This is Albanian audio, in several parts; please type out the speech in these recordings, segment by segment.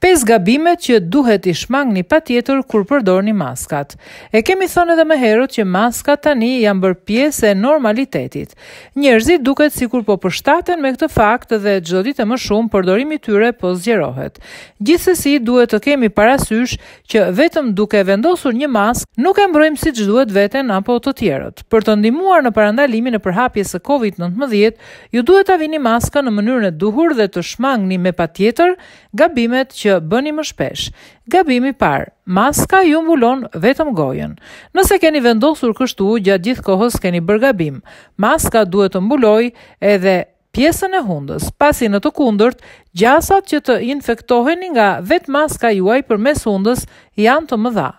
5 gabimet që duhet i shmangni pa tjetur kur përdorni maskat. E kemi thonë edhe me herët që maskat tani janë bërë pjesë e normalitetit. Njerëzit duket si kur po përshtaten me këtë fakt dhe gjodit e më shumë përdorimi tyre po zgjerohet. Gjithësësi duhet të kemi parasysh që vetëm duke vendosur një mask nuk e mbrojmë si që duhet veten apo të tjerët. Për të ndimuar në parandalimin e përhapjes e COVID-19, ju duhet të vini maska në mënyrën e duhur dhe të shmangni me pa tjetër gabimet që që bëni më shpesh. Gabimi parë, maska ju mbulon vetëm gojën. Nëse keni vendosur kështu, gjatë gjithë kohës keni bërë gabim. Maska duhet të mbuloj edhe pjesën e hundës, pasi në të kundërt, gjasat që të infektoheni nga vetë maska juaj për mes hundës janë të më dha.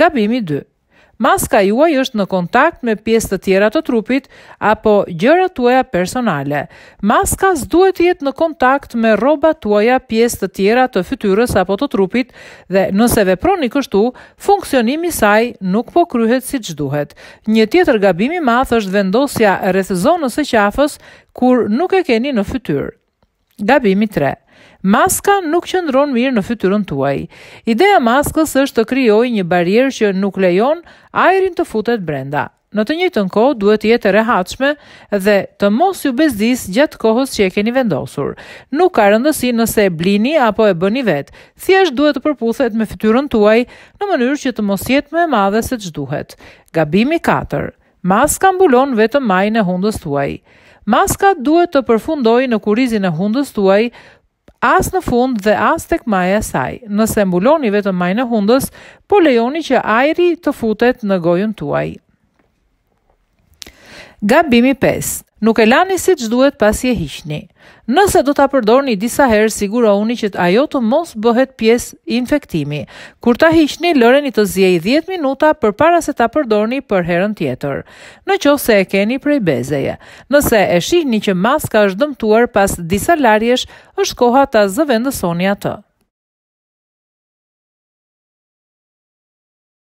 Gabimi 2 maska juaj është në kontakt me pjesë të tjera të trupit apo gjërat tuaja personale. Maska duhet të jetë në kontakt me rrobat tuaja, pjesë të tjera të fytyrës apo të trupit dhe nëse veproni kështu, funksionimi i saj nuk po kryhet siç duhet. Një tjetër gabim i madh është vendosja rreth zonës së qafës kur nuk e keni në fytyrë. Gabimi 3. Maska nuk qëndron mirë në fytyrën tuaj. Ideja e maskës është të krijojë një barierë që nuk lejon ajrin të futet brenda. Në të njëjtën kohë duhet të jetë rehatshme dhe të mos ju bezdis gjatë kohës që e keni vendosur. Nuk ka rëndësi nëse e blini apo e bëni vet. Thjesht duhet të përputhet me fytyrën tuaj në mënyrë që të mos jetë më e madhe se ç'duhet. Gabimi 4. Maska mbulon vetëm majën e hundës tuaj. Maska duhet të përfundojë në kurrizin e hundës tuaj, as në fund dhe as tek maja saj. Nëse mbuloni vetëm majën e hundës, po lejoni që ajri të futet në gojën tuaj. Gabimi 5. Nuk e lani si që duhet pas je hishni. Nëse do të apërdorni disa herë, siguro uni që të ajo të mos bëhet pjesë infektimi. Kur ta hishni, lëreni të zjej 10 minuta për para se të apërdorni për herën tjetër. Në qovë se e keni prej bezeje. Nëse e shihni që maska është dëmtuar pas disa larjesh, është koha ta zëvendësoni atë.